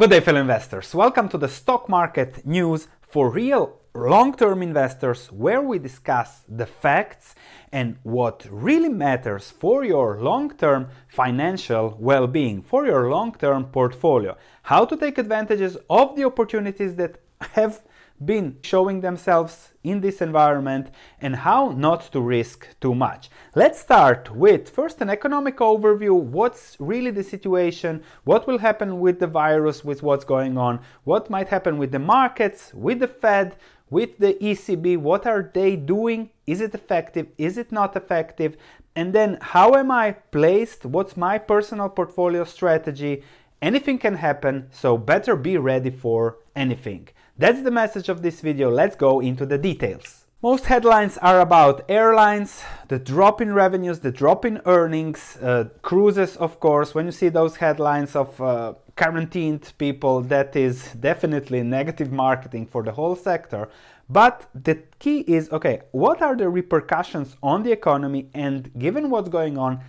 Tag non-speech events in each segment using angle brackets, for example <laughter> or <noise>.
Good day, fellow investors. Welcome to the stock market news for real long term investors, where we discuss the facts and what really matters for your long term financial well being, for your long term portfolio, how to take advantages of the opportunities that have been showing themselves in this environment and how not to risk too much. Let's start with first an economic overview, what's really the situation, what will happen with the virus, with what's going on, what might happen with the markets, with the Fed, with the ECB, what are they doing? Is it effective? Is it not effective? And then how am I placed? What's my personal portfolio strategy? Anything can happen, so better be ready for anything. That's the message of this video, let's go into the details. Most headlines are about airlines, the drop in revenues, the drop in earnings, uh, cruises, of course. When you see those headlines of uh, quarantined people, that is definitely negative marketing for the whole sector. But the key is okay, what are the repercussions on the economy? And given what's going on,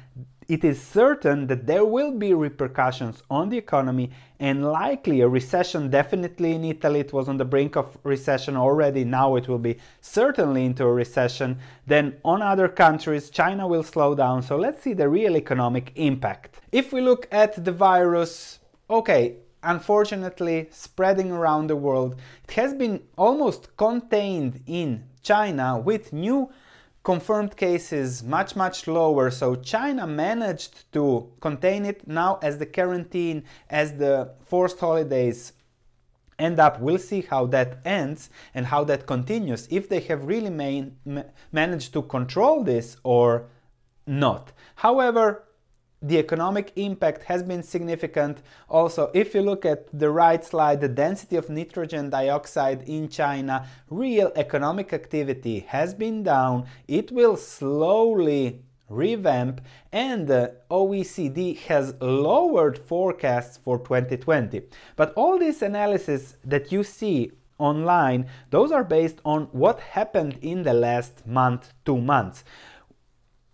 it is certain that there will be repercussions on the economy and likely a recession. Definitely in Italy, it was on the brink of recession already. Now it will be certainly into a recession. Then on other countries, China will slow down. So let's see the real economic impact. If we look at the virus, okay, unfortunately spreading around the world, it has been almost contained in China with new confirmed cases much much lower so china managed to contain it now as the quarantine as the forced holidays end up we'll see how that ends and how that continues if they have really main, managed to control this or not however the economic impact has been significant. Also, if you look at the right slide, the density of nitrogen dioxide in China, real economic activity has been down. It will slowly revamp and the OECD has lowered forecasts for 2020. But all this analysis that you see online, those are based on what happened in the last month, two months.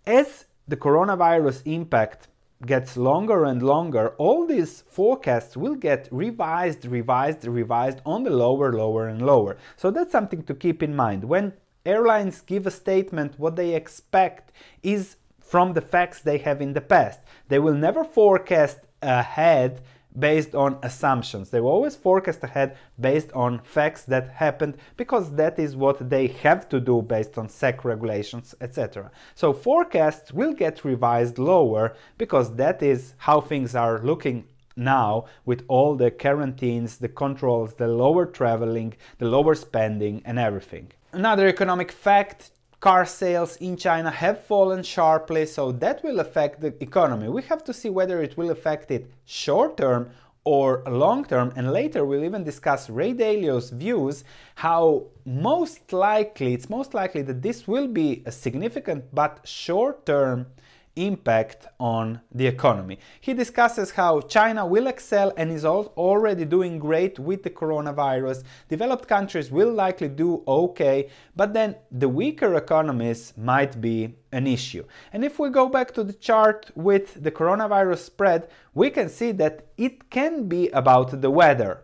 As the coronavirus impact gets longer and longer, all these forecasts will get revised, revised, revised on the lower, lower and lower. So that's something to keep in mind. When airlines give a statement, what they expect is from the facts they have in the past. They will never forecast ahead based on assumptions. They will always forecast ahead based on facts that happened because that is what they have to do based on SEC regulations, etc. So forecasts will get revised lower because that is how things are looking now with all the quarantines, the controls, the lower traveling, the lower spending and everything. Another economic fact car sales in China have fallen sharply, so that will affect the economy. We have to see whether it will affect it short term or long term, and later we'll even discuss Ray Dalio's views how most likely it's most likely that this will be a significant but short term impact on the economy. He discusses how China will excel and is already doing great with the coronavirus. Developed countries will likely do okay, but then the weaker economies might be an issue. And if we go back to the chart with the coronavirus spread, we can see that it can be about the weather.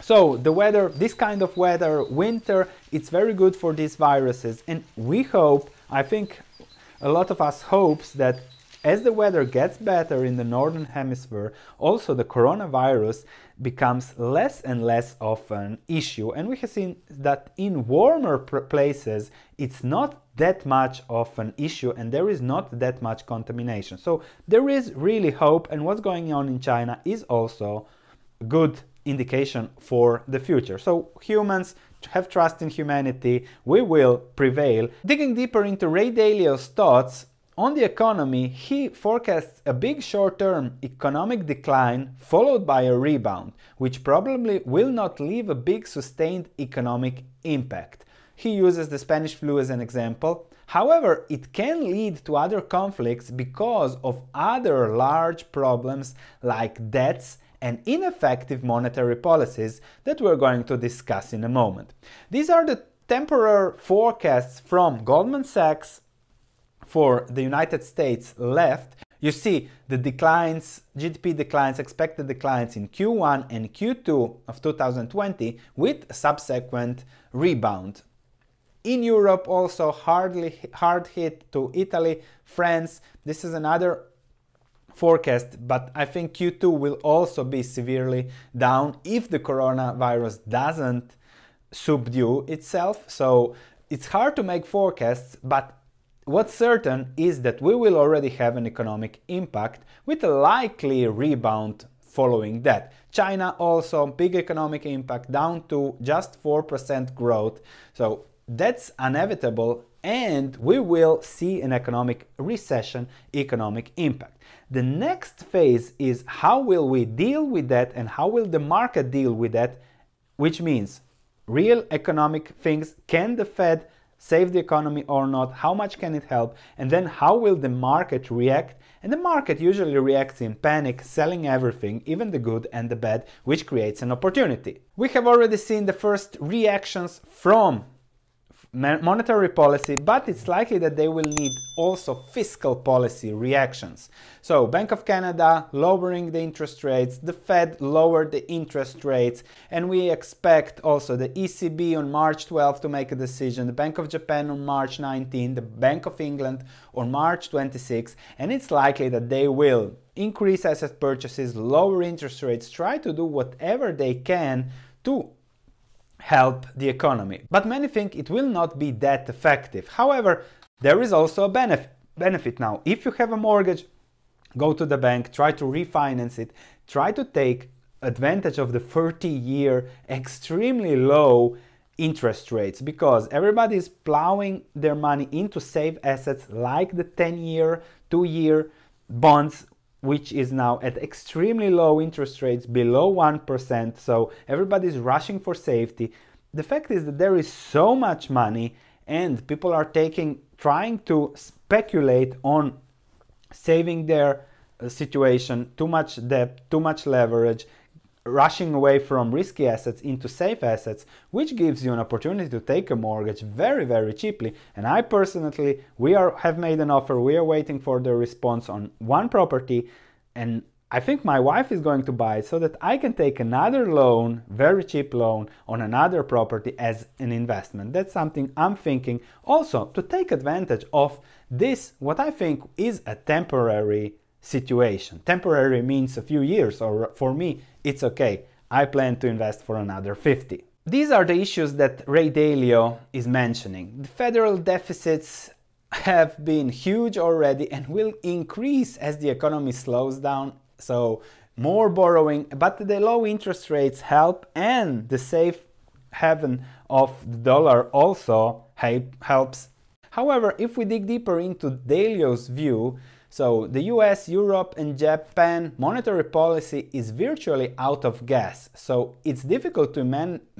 So the weather, this kind of weather, winter, it's very good for these viruses and we hope I think a lot of us hopes that as the weather gets better in the northern hemisphere, also the coronavirus becomes less and less of an issue. And we have seen that in warmer places, it's not that much of an issue and there is not that much contamination. So there is really hope, and what's going on in China is also good indication for the future. So humans have trust in humanity, we will prevail. Digging deeper into Ray Dalio's thoughts on the economy, he forecasts a big short term economic decline followed by a rebound, which probably will not leave a big sustained economic impact. He uses the Spanish flu as an example. However, it can lead to other conflicts because of other large problems like debts and ineffective monetary policies that we're going to discuss in a moment. These are the temporary forecasts from Goldman Sachs for the United States left. You see the declines, GDP declines, expected declines in Q1 and Q2 of 2020 with subsequent rebound. In Europe also hardly hard hit to Italy, France. This is another forecast, but I think Q2 will also be severely down if the coronavirus doesn't subdue itself. So it's hard to make forecasts, but What's certain is that we will already have an economic impact with a likely rebound following that. China also big economic impact down to just 4% growth. So that's inevitable and we will see an economic recession, economic impact. The next phase is how will we deal with that and how will the market deal with that, which means real economic things, can the Fed save the economy or not, how much can it help, and then how will the market react? And the market usually reacts in panic, selling everything, even the good and the bad, which creates an opportunity. We have already seen the first reactions from monetary policy, but it's likely that they will need also fiscal policy reactions. So Bank of Canada lowering the interest rates, the Fed lowered the interest rates, and we expect also the ECB on March 12 to make a decision, the Bank of Japan on March 19, the Bank of England on March 26, and it's likely that they will increase asset purchases, lower interest rates, try to do whatever they can to help the economy. But many think it will not be that effective. However, there is also a benefit. Benefit now. If you have a mortgage, go to the bank, try to refinance it, try to take advantage of the 30 year extremely low interest rates because everybody is plowing their money into safe assets like the 10 year, 2 year bonds which is now at extremely low interest rates below 1%. So everybody's rushing for safety. The fact is that there is so much money and people are taking trying to speculate on saving their uh, situation, too much debt, too much leverage, rushing away from risky assets into safe assets, which gives you an opportunity to take a mortgage very, very cheaply. And I personally, we are have made an offer. We are waiting for the response on one property, and I think my wife is going to buy it so that I can take another loan, very cheap loan, on another property as an investment. That's something I'm thinking also to take advantage of this, what I think is a temporary situation. Temporary means a few years, or for me, it's okay. I plan to invest for another 50. These are the issues that Ray Dalio is mentioning. The federal deficits have been huge already and will increase as the economy slows down. So more borrowing, but the low interest rates help and the safe haven of the dollar also helps. However, if we dig deeper into Dalio's view, so the US, Europe and Japan monetary policy is virtually out of gas, so it's difficult to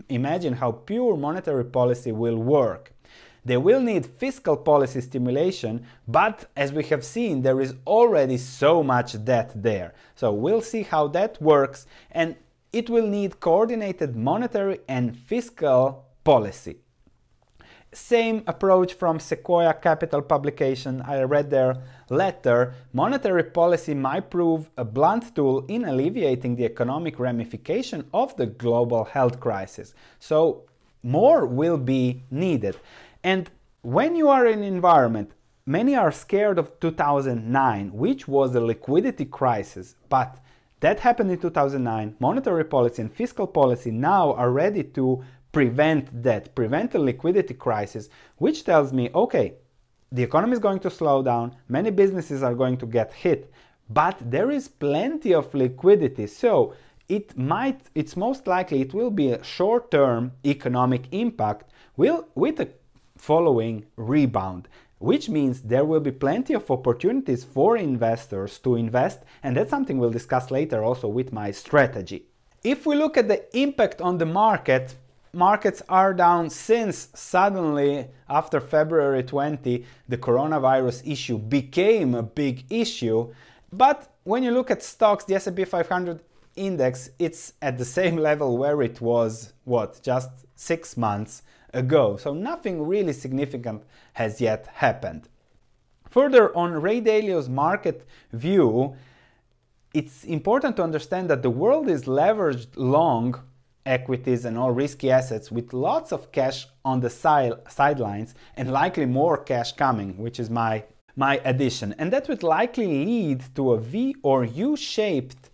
imagine how pure monetary policy will work. They will need fiscal policy stimulation, but as we have seen, there is already so much debt there. So we'll see how that works, and it will need coordinated monetary and fiscal policy. Same approach from Sequoia Capital Publication. I read their letter. Monetary policy might prove a blunt tool in alleviating the economic ramification of the global health crisis. So more will be needed. And when you are in environment, many are scared of 2009, which was a liquidity crisis, but that happened in 2009. Monetary policy and fiscal policy now are ready to prevent that, prevent a liquidity crisis, which tells me, okay, the economy is going to slow down, many businesses are going to get hit, but there is plenty of liquidity. So it might, it's most likely it will be a short term economic impact will, with a following rebound which means there will be plenty of opportunities for investors to invest, and that's something we'll discuss later also with my strategy. If we look at the impact on the market, markets are down since suddenly after February 20 the coronavirus issue became a big issue but when you look at stocks the S&P 500 index it's at the same <laughs> level where it was what just 6 months ago so nothing really significant has yet happened further on Ray Dalio's market view it's important to understand that the world is leveraged long equities and all risky assets with lots of cash on the side, sidelines and likely more cash coming, which is my, my addition. And that would likely lead to a V or U shaped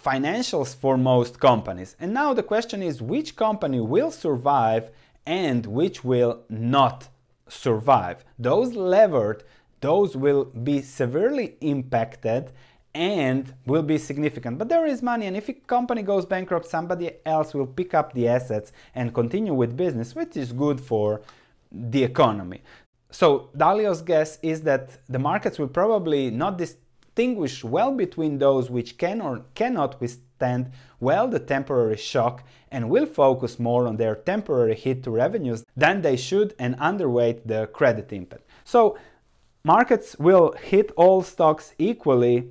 financials for most companies. And now the question is which company will survive and which will not survive? Those levered, those will be severely impacted and will be significant. But there is money, and if a company goes bankrupt, somebody else will pick up the assets and continue with business, which is good for the economy. So Dalio's guess is that the markets will probably not distinguish well between those which can or cannot withstand well the temporary shock and will focus more on their temporary hit to revenues than they should and underweight the credit impact. So markets will hit all stocks equally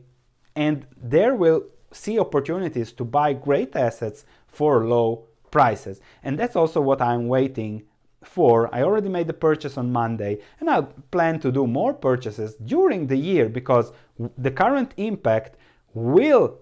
and there will see opportunities to buy great assets for low prices. And that's also what I'm waiting for. I already made the purchase on Monday and I plan to do more purchases during the year because the current impact will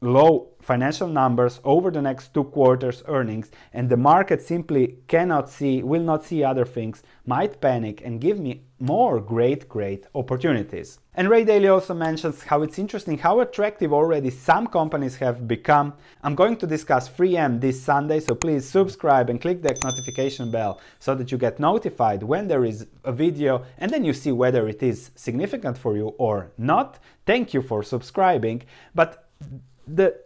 low financial numbers over the next two quarters earnings and the market simply cannot see will not see other things might panic and give me more great, great opportunities. And Ray Dalio also mentions how it's interesting how attractive already some companies have become. I'm going to discuss 3M this Sunday, so please subscribe and click the notification bell so that you get notified when there is a video and then you see whether it is significant for you or not. Thank you for subscribing. But the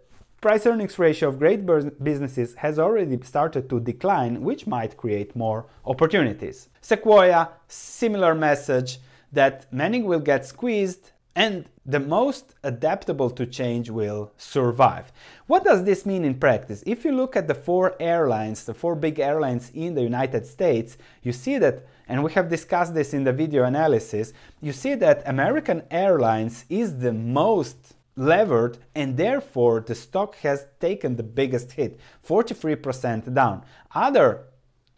Price earnings ratio of great businesses has already started to decline, which might create more opportunities. Sequoia, similar message that many will get squeezed and the most adaptable to change will survive. What does this mean in practice? If you look at the four airlines, the four big airlines in the United States, you see that, and we have discussed this in the video analysis, you see that American Airlines is the most levered and therefore the stock has taken the biggest hit 43% down other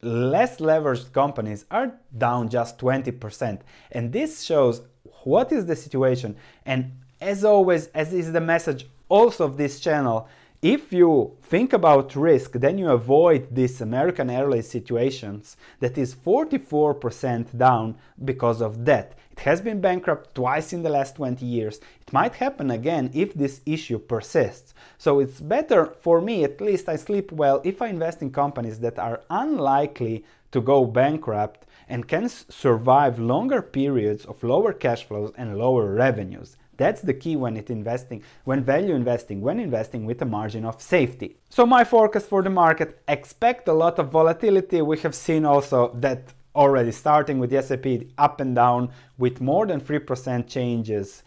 less leveraged companies are down just 20% and this shows what is the situation and as always as is the message also of this channel if you think about risk, then you avoid these American Airlines situations that is 44% down because of debt. It has been bankrupt twice in the last 20 years. It might happen again if this issue persists. So it's better for me, at least I sleep well, if I invest in companies that are unlikely to go bankrupt and can survive longer periods of lower cash flows and lower revenues. That's the key when it investing, when value investing, when investing with a margin of safety. So my forecast for the market, expect a lot of volatility. We have seen also that already starting with the S&P up and down with more than 3% changes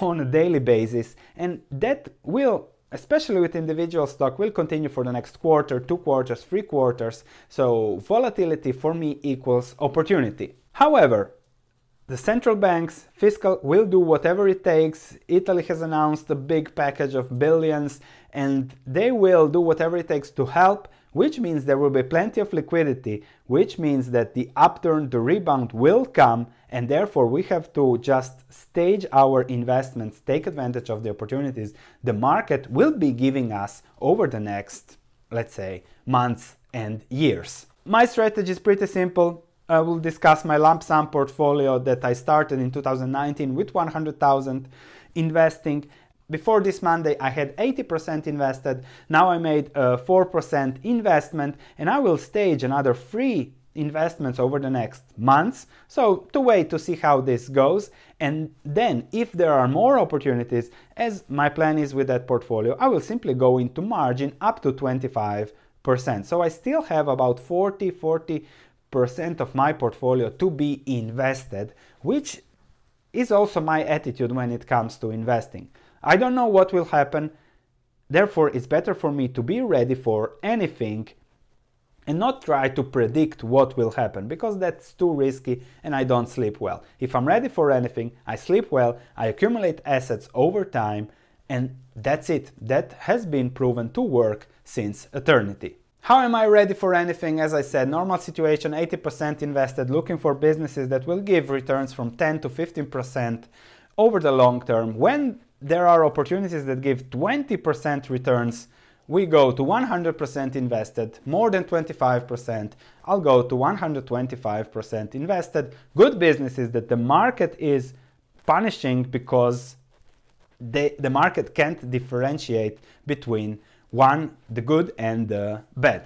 on a daily basis and that will especially with individual stock will continue for the next quarter, two quarters, three quarters. So volatility for me equals opportunity. However, the central banks, fiscal will do whatever it takes. Italy has announced a big package of billions and they will do whatever it takes to help, which means there will be plenty of liquidity, which means that the upturn, the rebound will come and therefore we have to just stage our investments, take advantage of the opportunities the market will be giving us over the next, let's say, months and years. My strategy is pretty simple I will discuss my lump sum portfolio that I started in 2019 with 100,000 investing. Before this Monday, I had 80% invested. Now I made a uh, 4% investment, and I will stage another three investments over the next months. So, to wait to see how this goes. And then, if there are more opportunities, as my plan is with that portfolio, I will simply go into margin up to 25%. So, I still have about 40 40 percent of my portfolio to be invested, which is also my attitude when it comes to investing. I don't know what will happen, therefore, it's better for me to be ready for anything and not try to predict what will happen because that's too risky and I don't sleep well. If I'm ready for anything, I sleep well, I accumulate assets over time, and that's it. That has been proven to work since eternity. How am I ready for anything? As I said, normal situation, 80% invested, looking for businesses that will give returns from 10 to 15% over the long term. When there are opportunities that give 20% returns, we go to 100% invested, more than 25%. I'll go to 125% invested. Good businesses that the market is punishing because they, the market can't differentiate between one, the good and the bad.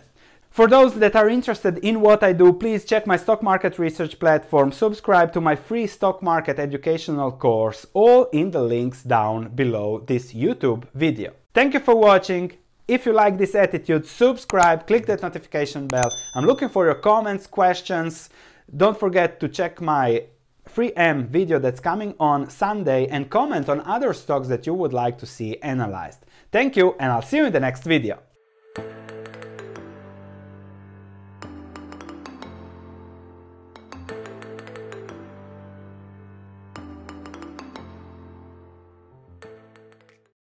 For those that are interested in what I do, please check my stock market research platform, subscribe to my free stock market educational course, all in the links down below this YouTube video. Thank you for watching. If you like this attitude, subscribe, click that notification bell. I'm looking for your comments, questions. Don't forget to check my 3M video that's coming on Sunday and comment on other stocks that you would like to see analyzed. Thank you and I'll see you in the next video.